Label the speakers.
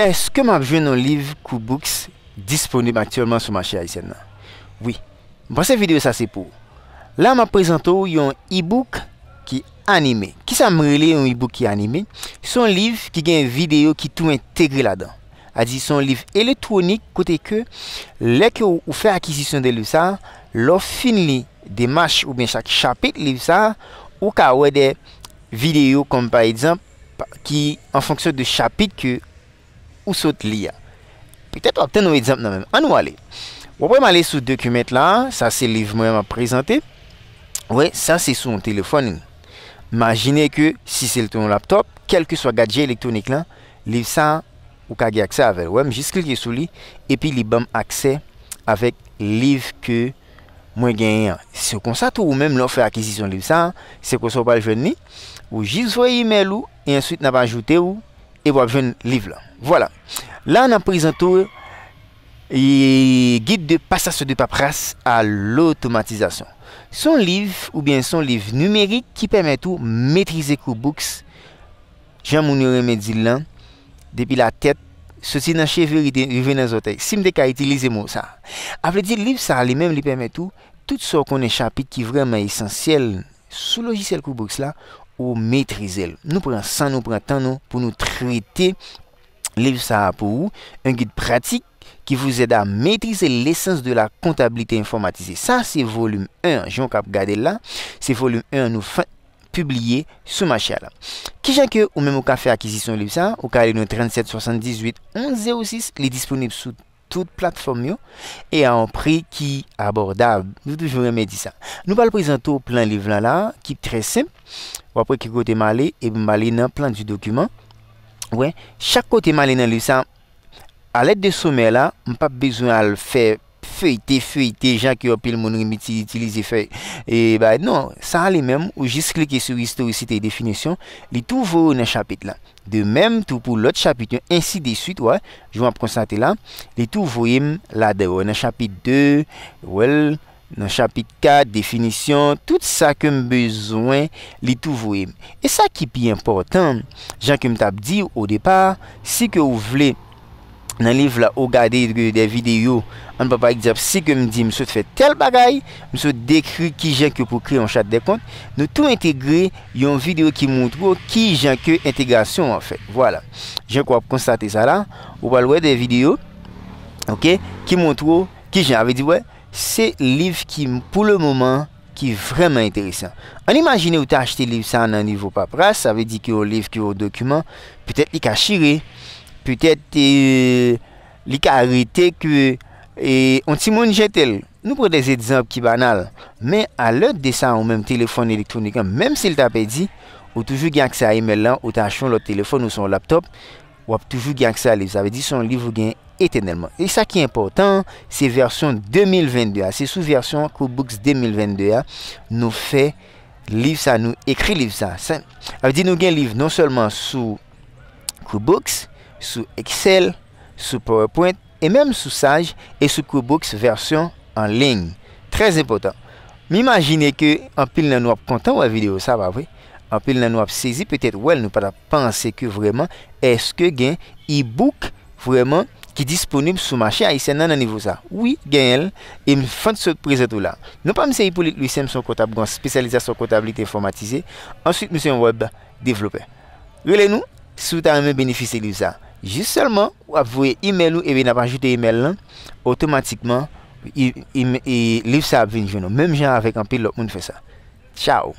Speaker 1: Eske ma apjwen nou liv kou bouks disponib aktiyonman sou machè a di sè nan? Oui. Mpense videou sa se pou. La ma prezentou yon e-book ki anime. Ki sa mre li yon e-book ki anime? Son liv ki gen video ki tou integri la dan. Adi son liv elektronik kote ke lek ou fe akizisyon de liv sa lo fin li de mach ou ben chak chapit liv sa ou ka we de video kom par e djan ki an fonksyon de chapit ke ou sot li ya. Petèp wap ten nou e djamp nan men. An wale, wap wèm ale sou dokumet la, sa se liv mwen ap prezante, wè, sa se sou mwen telefonin. Majine ke, si se l toun laptop, kel ke so gajen elektronik la, liv sa, ou kage aksè avèl. Wèm, jis ke li sou li, epi li bèm aksè avèk liv ke mwen genyen. Se kon sa tou wèm lò fè akizisyon liv sa, se kon sa wèm pa jwen ni, wèm jis vwe email ou, e answit nan pa ajoute ou, E wap jwen liv la. Vwala. La nan prezantour, yi git de pasas de papras a lotomatizasyon. Son liv, ou bien son liv numerik, ki pemet ou metrize koubouks, jan moun yon remedi lan, depi la tet, soti nan cheve yi venen zotey. Sim de ka itilize mou sa. Afle di liv sa, li men li pemet ou, tout so konen chapit ki vreman esensyel sou logissel koubouks la, ou bien, maîtriser. Nous prenons sans nous prenons nous, pour nous traiter les ça pour un guide pratique qui vous aide à maîtriser l'essence de la comptabilité informatisée. Ça, c'est volume 1. Jean Cap gardé là, c'est volume 1 nous fait publier sous ma chaîne. Qui j'en que ou même au café acquisition livre ça, au de 37 78 11 06, il est disponible sous toute plateforme mieux et à un prix qui est abordable. Nous toujours aimé dire ça. Nous allons présenter au plan livre là, qui est très simple. Après, qui côté malé, et malé dans plan du document. Ouais, chaque côté malé dans ça, à l'aide de sommet là, on pas besoin de le faire Feyte, feyte, jank yo apil moun remiti, itilize fey. E ba nan, sa ale menm ou jis klike sou historisite e definisyon, li tou vwou nan chapit la. De menm tou pou lot chapit yon, ensi desuit, wè, jw ap konsante la, li tou vwou yon la de wè. Nan chapit 2, wèl, nan chapit 4, definisyon, tout sa kem bezwen, li tou vwou yon. E sa ki pi important, jank yo mtap di, ou depar, si ke ou vwle, nan liv la ou gade de videyo an pa pa ek diap si ke m di m sou te fe tel bagay, m sou te dekri ki jen ke pou kri an chat de kont nou tou integre yon videyo ki moutou ki jen ke integrasyon an fe voilà, jen kwa pou konstate sa la ou balwe de videyo ok, ki moutou, ki jen ave diwe, se liv ki pou le mouman ki vreman enteresan, an imagine ou te achete liv sa nan liv ou papras, ave di ki ou liv ki ou dokumen, petet li ka chire Pwetet euh, li ka arite ke... On ti moun jetel. Nou pou de zed zanp ki banal. Men alot de san ou menm telefon elektronik. Menm se li tapè di, wap toujou gen ksa email lan, wap toujou gen ksa liv. Avè di, son liv gen etenelman. E sa ki important, se versyon 2022 a, se sou versyon koubouks 2022 a, nou fè liv sa nou, ekri liv sa. Avè di, nou gen liv non seulement sou koubouks, sou Excel, sou PowerPoint e mèm sou Sage e sou Qbox versyon an lègne. Très important. M'imagine ke anpil nan wap kontan wè video, anpil nan wap sezi, petèt wèl nou pata panse ke vwèman eske gen e-book vwèman ki disponib sou machè a isè nan nan nivou sa. Oui, gen el, e m'fant sou prezèdou la. Nou pa m'se ipoulik lwisèm son kontab gwan spesyaliza son kontabilite informatize, answik m'se yon wèb devlopè. Wèlè nou, sou ta mè mè benefise lwisa. Jist selman ou ap vouye e-mail ou ewe na pa ajoute e-mail lan, otomatikman, e liv sa ap vin jouno. Mem jan avek an pil lop moun fè sa. Tchao.